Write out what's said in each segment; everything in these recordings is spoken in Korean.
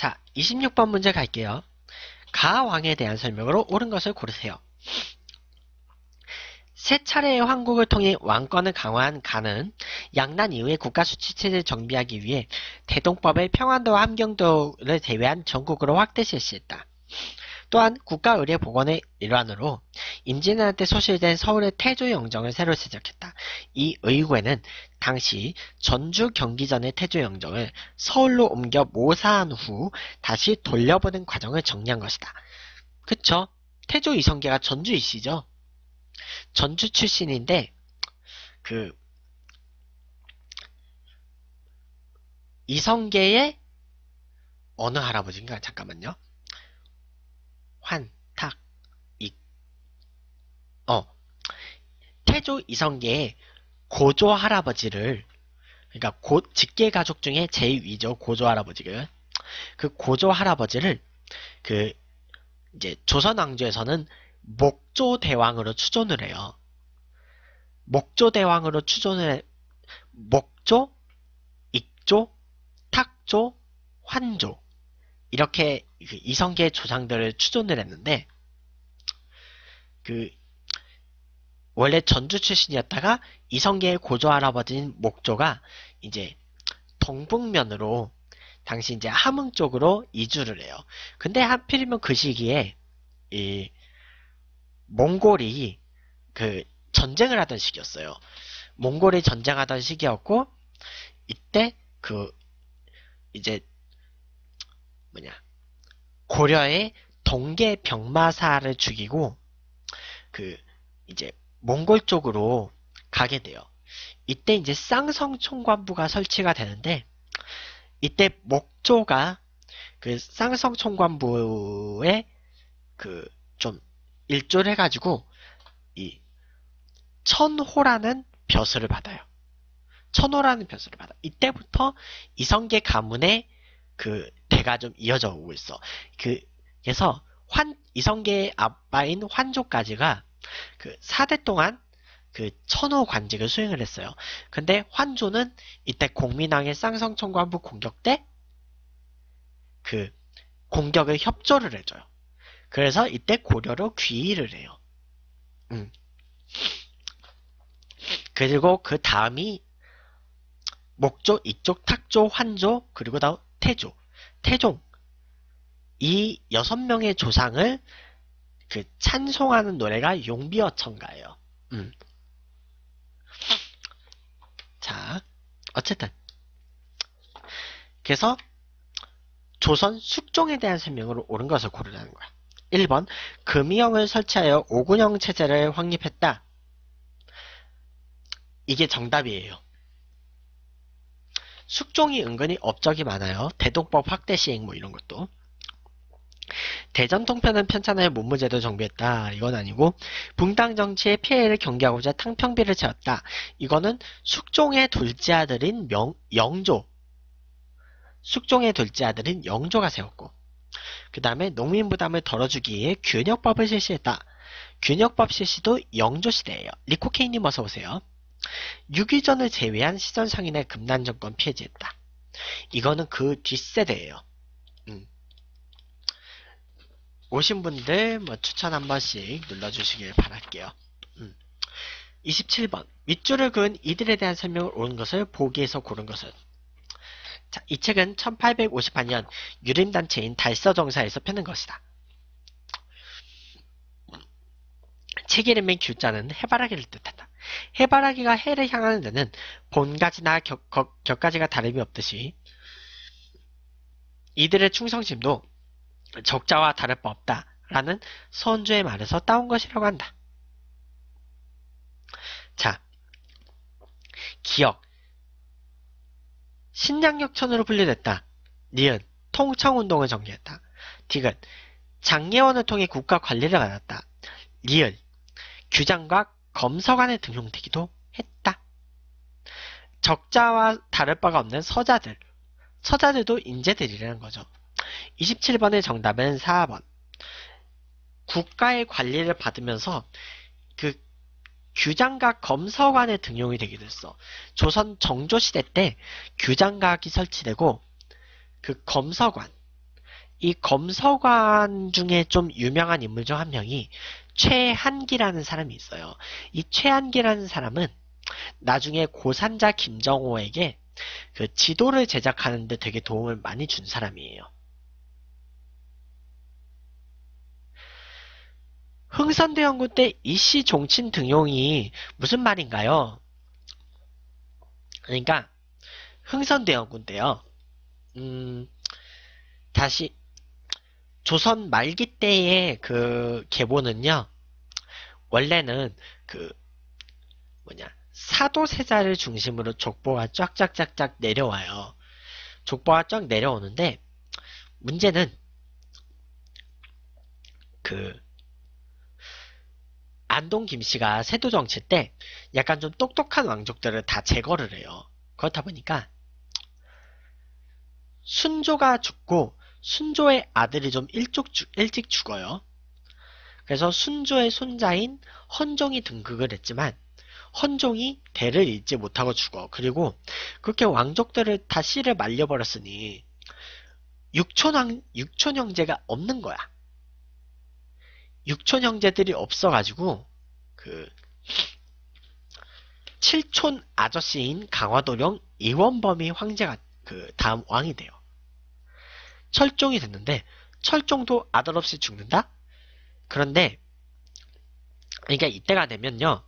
자, 26번 문제 갈게요. 가왕에 대한 설명으로 옳은 것을 고르세요. 세 차례의 황국을 통해 왕권을 강화한 가는 양난 이후의 국가수치체제를 정비하기 위해 대동법의 평안도와 함경도를 제외한 전국으로 확대 실시했다. 또한 국가의례복원의 일환으로 임진왜란 때 소실된 서울의 태조 영정을 새로 제작했다. 이의에는 당시 전주 경기전의 태조 영정을 서울로 옮겨 모사한 후 다시 돌려보는 과정을 정리한 것이다. 그쵸? 태조 이성계가 전주이시죠? 전주 출신인데 그 이성계의 어느 할아버지인가 잠깐만요. 환, 탁, 익. 어. 태조 이성계의 고조 할아버지를 그러니까 곧 직계 가족 중에 제2위죠 고조 할아버지를그 고조 할아버지를 그 이제 조선 왕조에서는 목조 대왕으로 추존을 해요. 목조 대왕으로 추존을 목조, 익조, 탁조, 환조 이렇게 이성계 조상들을 추존을 했는데 그 원래 전주 출신이었다가 이성계의 고조 할아버지인 목조가 이제 동북면으로 당시 이제 함흥 쪽으로 이주를 해요. 근데 하필이면 그 시기에 이 몽골이 그 전쟁을 하던 시기였어요. 몽골이 전쟁하던 시기였고 이때 그 이제 뭐냐 고려의 동계 병마사를 죽이고 그 이제 몽골 쪽으로 가게 돼요. 이때 이제 쌍성 총관부가 설치가 되는데 이때 목조가 그 쌍성 총관부에 그좀 일조를 해가지고 이 천호라는 벼슬을 받아요. 천호라는 벼슬을 받아. 이때부터 이성계 가문의 그 배가 좀 이어져 오고 있어. 그, 그래서 환, 이성계의 아빠인 환조까지가 그 4대 동안 그 천호 관직을 수행을 했어요. 근데 환조는 이때 공민왕의 쌍성천관부 공격 때 그 공격을 협조를 해줘요. 그래서 이때 고려로 귀의를 해요. 음. 그리고 그 다음이 목조, 이쪽 탁조, 환조, 그리고 다음 태조. 태종 이 여섯 명의 조상을 그 찬송하는 노래가 용비어천가예요. 음. 자, 어쨌든 그래서 조선 숙종에 대한 설명으로 옳은 것을 고르라는 거야. 1번 금이형을 설치하여 오군형 체제를 확립했다. 이게 정답이에요. 숙종이 은근히 업적이 많아요. 대동법 확대 시행 뭐 이런 것도. 대전 통편은 편찬하여 문무제도 정비했다. 이건 아니고 붕당 정치의 피해를 경계하고자 탕평비를 채웠다. 이거는 숙종의 둘째 아들인 명, 영조 숙종의 둘째 아들인 영조가 세웠고 그 다음에 농민 부담을 덜어주기 위해 균역법을 실시했다. 균역법 실시도 영조시대예요. 리코케이님 어서오세요. 6위전을 제외한 시선상인의 금난정권 폐지했다. 이거는 그 뒷세대예요. 음. 오신 분들 뭐 추천 한 번씩 눌러주시길 바랄게요. 음. 27번 밑줄을 그은 이들에 대한 설명을 옳은 것을 보기에서 고른 것은 자, 이 책은 1858년 유림단체인 달서정사에서 펴는 것이다. 책 이름의 규자는 해바라기를 뜻한다. 해바라기가 해를 향하는 데는 본가지나 겨, 가지가 다름이 없듯이 이들의 충성심도 적자와 다를 바 없다 라는 선주의 말에서 따온 것이라고 한다. 자, 기억 신장역천으로 분류됐다. 니은 통청운동을전개했다 디귿 장례원을 통해 국가 관리를 받았다. 리을 규장과 검서관에 등용되기도 했다. 적자와 다를 바가 없는 서자들. 서자들도 인재들이라는 거죠. 27번의 정답은 4번. 국가의 관리를 받으면서 그 규장각 검서관에 등용이 되기도했어 조선 정조시대 때 규장각이 설치되고 그 검서관, 이 검서관 중에 좀 유명한 인물 중 한 명이 최한기라는 사람이 있어요. 이 최한기라는 사람은 나중에 고산자 김정호에게 그 지도를 제작하는데 되게 도움을 많이 준 사람이에요. 흥선대원군 때 이씨 종친 등용이 무슨 말인가요? 그러니까 흥선대원군 때요. 음, 다시 조선 말기 때의 그 계보는요, 원래는 그 뭐냐 사도세자를 중심으로 족보가 쫙쫙쫙쫙 내려와요. 족보가 쫙 내려오는데 문제는 그 안동 김씨가 세도 정치 때 약간 좀 똑똑한 왕족들을 다 제거를 해요. 그렇다 보니까 순조가 죽고 순조의 아들이 좀 일찍, 일찍 죽어요. 그래서 순조의 손자인 헌종이 등극을 했지만 헌종이 대를 잇지 못하고 죽어. 그리고 그렇게 왕족들을 다 씨를 말려버렸으니 육촌왕, 육촌 형제가 없는 거야. 육촌 형제들이 없어가지고 그 칠촌 아저씨인 강화도령 이원범이 황제가 그 다음 왕이 돼요. 철종이 됐는데 철종도 아들 없이 죽는다? 그런데 그러니까 이때가 되면요.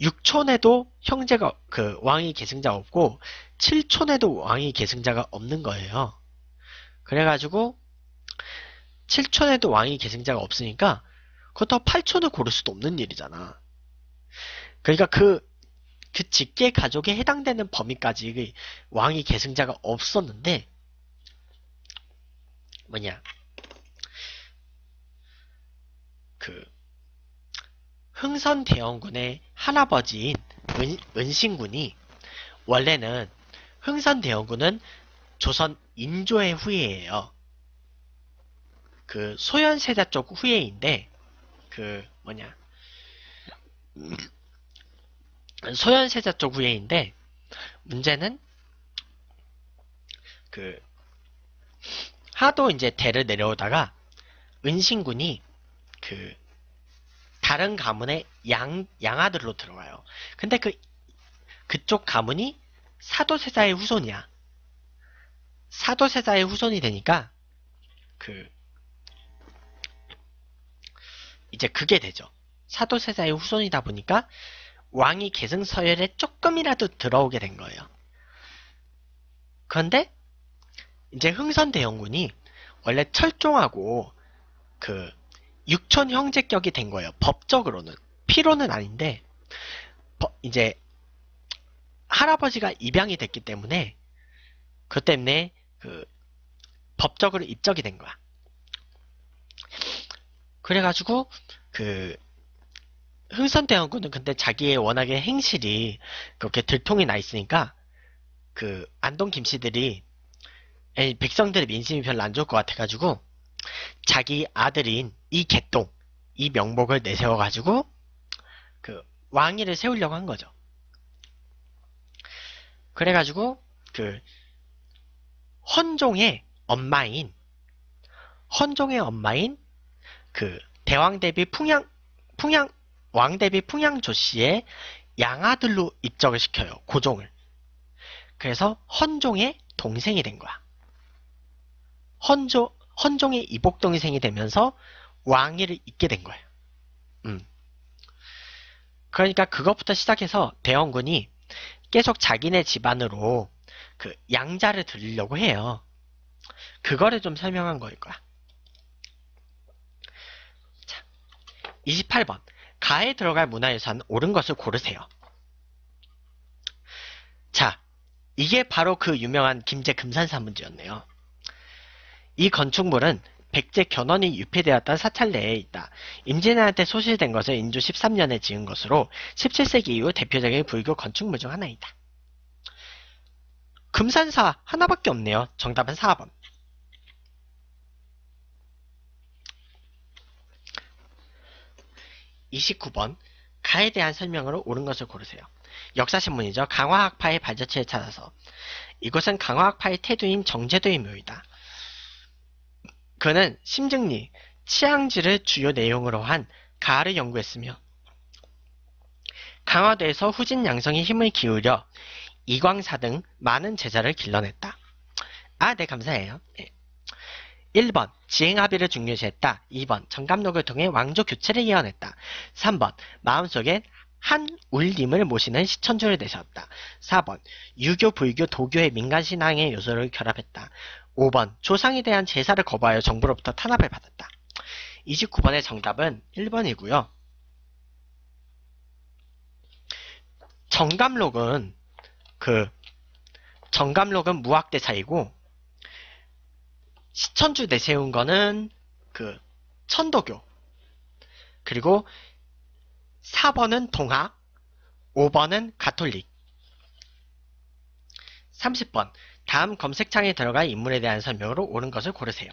6촌에도 형제가 그 왕이 계승자 없고 7촌에도 왕이 계승자가 없는 거예요. 그래가지고 7촌에도 왕이 계승자가 없으니까 그렇다고 8촌을 고를 수도 없는 일이잖아. 그러니까 그, 그 직계 가족에 해당되는 범위까지 왕이 계승자가 없었는데 뭐냐 그 흥선 대원군의 할아버지인 은, 신군이 원래는 흥선 대원군은 조선 인조의 후예예요. 그 소현 세자 쪽 후예인데 그 뭐냐 음, 소현 세자 쪽 후예인데 문제는 그 하도 이제 대를 내려오다가 은신군이 그 다른 가문의 양 양아들로 들어와요. 근데 그 그쪽 가문이 사도세자의 후손이야. 사도세자의 후손이 되니까 그 이제 그게 되죠. 사도세자의 후손이다 보니까 왕이 계승 서열에 조금이라도 들어오게 된 거예요. 그런데 이제 흥선 대원군이 원래 철종하고 그 육촌 형제격이 된 거예요. 법적으로는 피로는 아닌데 이제 할아버지가 입양이 됐기 때문에 그 때문에 그 법적으로 입적이 된 거야. 그래가지고 그 흥선대원군은 근데 자기의 워낙에 행실이 그렇게 들통이 나 있으니까 그 안동 김씨들이 예, 백성들의 민심이 별로 안 좋을 것 같아가지고 자기 아들인 이 개똥 이 명복을 내세워가지고 그 왕위를 세우려고 한 거죠. 그래가지고 그 헌종의 엄마인 헌종의 엄마인 그 대왕대비 풍양 풍양 왕대비 풍양조 씨의 양아들로 입적을 시켜요 고종을. 그래서 헌종의 동생이 된 거야. 헌조, 헌종이 이복동이생이 되면서 왕위를 잇게 된 거예요. 음. 그러니까 그것부터 시작해서 대원군이 계속 자기네 집안으로 그 양자를 들리려고 해요. 그거를 좀 설명한 거일 거야. 자, 28번. 가에 들어갈 문화유산 옳은 것을 고르세요. 자, 이게 바로 그 유명한 김제 금산사 문제였네요. 이 건축물은 백제 견훤이 유폐되었던 사찰 내에 있다. 임진왜란때 소실된 것을 인조 13년에 지은 것으로 17세기 이후 대표적인 불교 건축물 중 하나이다. 금산사 하나밖에 없네요. 정답은 4번. 2 9번 가에 대한 설명으로 옳은 것을 고르세요. 역사신문이죠. 강화학파의 발자취에 찾아서 이곳은 강화학파의 태두인 정제도의 묘이다. 그는 심증리, 치앙지를 주요 내용으로 한 가를 연구했으며 강화도에서 후진 양성에 힘을 기울여 이광사 등 많은 제자를 길러냈다. 아, 네, 감사해요. 1번, 예. 지행합의를 중요시했다. 2번, 정감록을 통해 왕조 교체를 예언했다. 3번, 마음속에 한울림을 모시는 시천조를 내셨다. 4번, 유교, 불교, 도교의 민간신앙의 요소를 결합했다. 5번 조상에 대한 제사를 거부하여 정부로부터 탄압을 받았다. 29번의 정답은 1번이고요. 정감록은 그 정감록은 무학대사이고 시천주 내세운 거는 그 천도교 그리고 4번은 동학 5번은 가톨릭 30번 다음 검색창에 들어갈 인물에 대한 설명으로 옳은 것을 고르세요.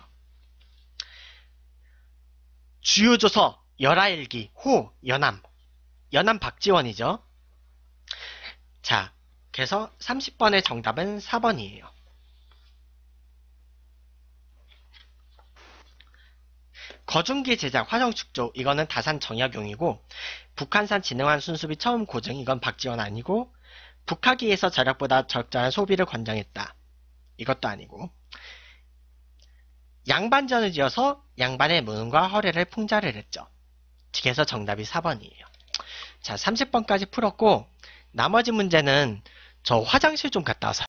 주요조서 열하일기 호 연암 연암 박지원이죠. 자, 그래서 30번의 정답은 4번이에요. 거중기 제작 화성축조 이거는 다산 정약용이고 북한산 진흥한 순수비 처음 고증 이건 박지원 아니고 북하기에서 자력보다 적절한 소비를 권장했다. 이것도 아니고 양반전을 지어서 양반의 문과 허리를 풍자를 했죠. 그래서 정답이 4번이에요. 자 30번까지 풀었고 나머지 문제는 저 화장실 좀 갔다 와서